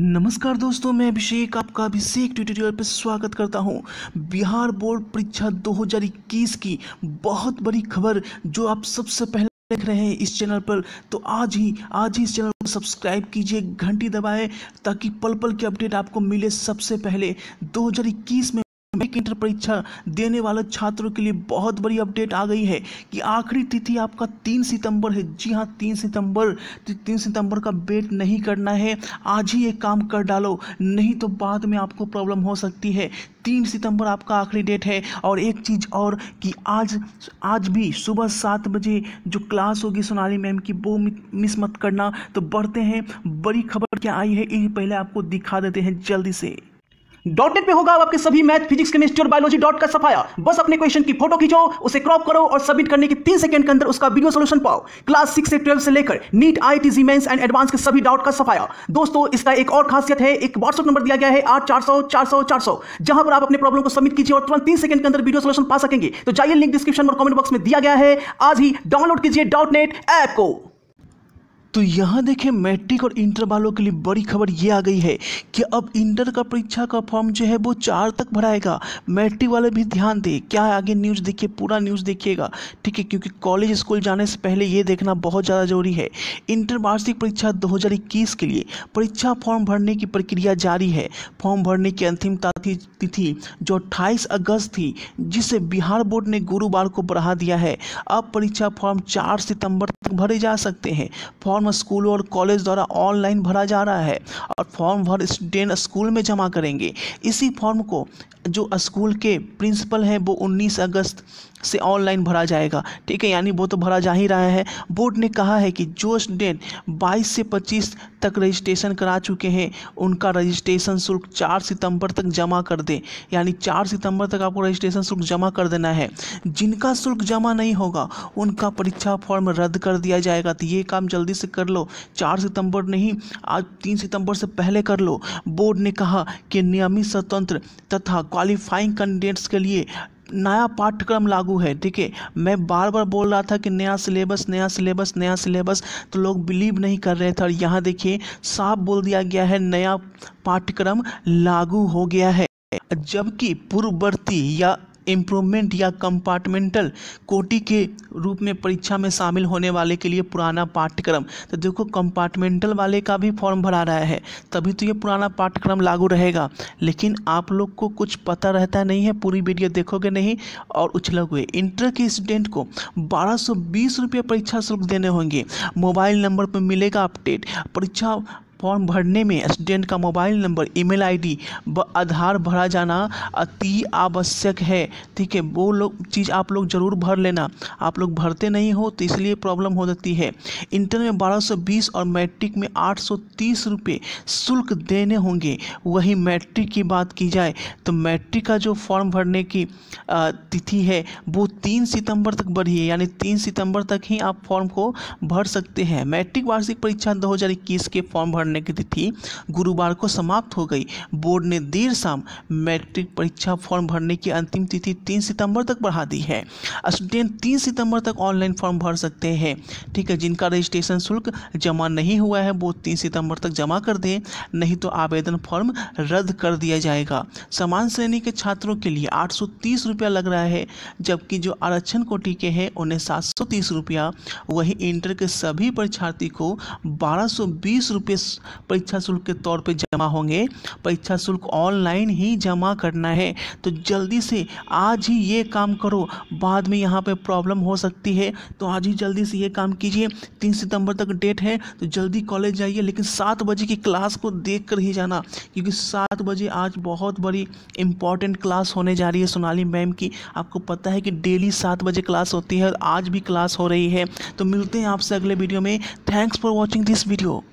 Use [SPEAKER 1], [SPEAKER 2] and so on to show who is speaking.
[SPEAKER 1] नमस्कार दोस्तों मैं अभिषेक आपका अभिषेक ट्यूटोरियल पर स्वागत करता हूं बिहार बोर्ड परीक्षा 2021 की बहुत बड़ी खबर जो आप सबसे पहले देख रहे हैं इस चैनल पर तो आज ही आज ही इस चैनल को सब्सक्राइब कीजिए घंटी दबाएं ताकि पल पल की अपडेट आपको मिले सबसे पहले 2021 में बैंक इंटर परीक्षा देने वाले छात्रों के लिए बहुत बड़ी अपडेट आ गई है कि आखिरी तिथि आपका तीन सितंबर है जी हाँ तीन सितंबर तीन सितंबर का वेट नहीं करना है आज ही ये काम कर डालो नहीं तो बाद में आपको प्रॉब्लम हो सकती है तीन सितंबर आपका आखिरी डेट है और एक चीज़ और कि आज आज भी सुबह सात बजे जो क्लास होगी सोनाली मैम की वो मिस मत करना तो बढ़ते हैं बड़ी खबर क्या आई
[SPEAKER 2] है ये पहले आपको दिखा देते हैं जल्दी से डॉट नेट होगा आपके सभी मैथ फिजिक्स केमिस्ट्री और बायोलॉजी डॉट का सफाया बस अपने क्वेश्चन की फोटो खींचो उसे क्रॉप करो और सबमिट करने के तीन सेकंड के अंदर उसका वीडियो सोल्यूशन पाओ क्लास सिक्स से ट्वेल्व से लेकर NEET I T JEE and advance के सभी डॉट का सफाया दोस्तों इसका एक और खासियत है एक व्हाट्सअप नंबर दिया गया है आठ चार सौ चार सौ चार सौ जहां पर आप अपने प्रॉब्लम को सबमिट कीजिए और तुरंत तीन सेकंड के अंदर वीडियो सोल्यूशन पा सकेंगे तो जाइए लिंक डिस्क्रिप्शन और कमेंट बॉक्स में दिया गया है आज ही डाउनलोड कीजिए डॉट नेट ऐप को
[SPEAKER 1] तो यहाँ देखें मैट्रिक और इंटर वालों के लिए बड़ी खबर ये आ गई है कि अब इंटर का परीक्षा का फॉर्म जो है वो चार तक भराएगा मैट्रिक वाले भी ध्यान दें क्या आगे न्यूज़ देखिए पूरा न्यूज़ देखिएगा ठीक है क्योंकि कॉलेज स्कूल जाने से पहले ये देखना बहुत ज़्यादा जरूरी है इंटर वार्षिक परीक्षा दो के लिए परीक्षा फॉर्म भरने की प्रक्रिया जारी है फॉर्म भरने की अंतिम तिथि जो अट्ठाईस अगस्त थी जिसे बिहार बोर्ड ने गुरुवार को बढ़ा दिया है अब परीक्षा फॉर्म चार सितंबर तक भरे जा सकते हैं फॉर्म फॉर्म स्कूल और कॉलेज द्वारा ऑनलाइन भरा जा रहा है और फॉर्म भर स्टूडेंट स्कूल में जमा करेंगे इसी फॉर्म को जो स्कूल के प्रिंसिपल हैं वो 19 अगस्त से ऑनलाइन भरा जाएगा ठीक है यानी वो तो भरा जा ही रहा है बोर्ड ने कहा है कि जो स्टूडेंट 22 से 25 तक रजिस्ट्रेशन करा चुके हैं उनका रजिस्ट्रेशन शुल्क 4 सितंबर तक जमा कर दें यानी 4 सितंबर तक आपको रजिस्ट्रेशन शुल्क जमा कर देना है जिनका शुल्क जमा नहीं होगा उनका परीक्षा फॉर्म रद्द कर दिया जाएगा तो ये काम जल्दी से कर लो चार सितंबर नहीं आज तीन सितंबर से पहले कर लो बोर्ड ने कहा कि नियमित स्वतंत्र तथा क्वालिफाइंग कैंडिडेट्स के लिए नया पाठ्यक्रम लागू है ठीक है मैं बार बार बोल रहा था कि नया सिलेबस नया सिलेबस नया सिलेबस तो लोग बिलीव नहीं कर रहे थे और यहाँ देखिए साफ बोल दिया गया है नया पाठ्यक्रम लागू हो गया है जबकि पूर्ववर्ती या इम्प्रूवमेंट या कंपार्टमेंटल कोटि के रूप में परीक्षा में शामिल होने वाले के लिए पुराना पाठ्यक्रम तो देखो कंपार्टमेंटल वाले का भी फॉर्म भरा रहा है तभी तो ये पुराना पाठ्यक्रम लागू रहेगा लेकिन आप लोग को कुछ पता रहता नहीं है पूरी वीडियो देखोगे नहीं और उछलोगे इंटर के स्टूडेंट को बारह सौ परीक्षा शुल्क देने होंगे मोबाइल नंबर पर मिलेगा अपडेट परीक्षा फॉर्म भरने में स्टूडेंट का मोबाइल नंबर ईमेल आईडी व आधार भरा जाना अति आवश्यक है ठीक है वो लोग चीज़ आप लोग ज़रूर भर लेना आप लोग भरते नहीं हो तो इसलिए प्रॉब्लम हो जाती है इंटर में 1220 और मैट्रिक में 830 रुपए शुल्क देने होंगे वही मैट्रिक की बात की जाए तो मैट्रिक का जो फॉर्म भरने की तिथि है वो तीन सितंबर तक बढ़ी है यानी तीन सितंबर तक ही आप फॉर्म को भर सकते हैं मैट्रिक वार्षिक परीक्षा दो के फॉर्म भर भरने की तिथि गुरुवार को समाप्त हो गई बोर्ड ने देर शाम मैट्रिक परीक्षा फॉर्म भरने की अंतिम तिथि तीन सितंबर तक बढ़ा दी है स्टूडेंट तीन सितंबर तक ऑनलाइन फॉर्म भर सकते हैं ठीक है जिनका रजिस्ट्रेशन शुल्क जमा नहीं हुआ है वो तीन सितंबर तक जमा कर दें नहीं तो आवेदन फॉर्म रद्द कर दिया जाएगा समान श्रेणी के छात्रों के लिए आठ रुपया लग रहा है जबकि जो आरक्षण कोटि के हैं उन्हें सात रुपया वही इंटर के सभी परीक्षार्थी को बारह सौ बीस रुपये परीक्षा शुल्क के तौर पे जमा होंगे परीक्षा शुल्क ऑनलाइन ही जमा करना है तो जल्दी से आज ही ये काम करो बाद में यहाँ पे प्रॉब्लम हो सकती है तो आज ही जल्दी से ये काम कीजिए तीन सितंबर तक डेट है तो जल्दी कॉलेज जाइए लेकिन सात बजे की क्लास को देख कर ही जाना क्योंकि सात बजे आज बहुत बड़ी इंपॉर्टेंट क्लास होने जा रही है सोनाली मैम की आपको पता है कि डेली सात बजे क्लास होती है और आज भी क्लास हो रही है तो मिलते हैं आपसे अगले वीडियो में thanks for watching this video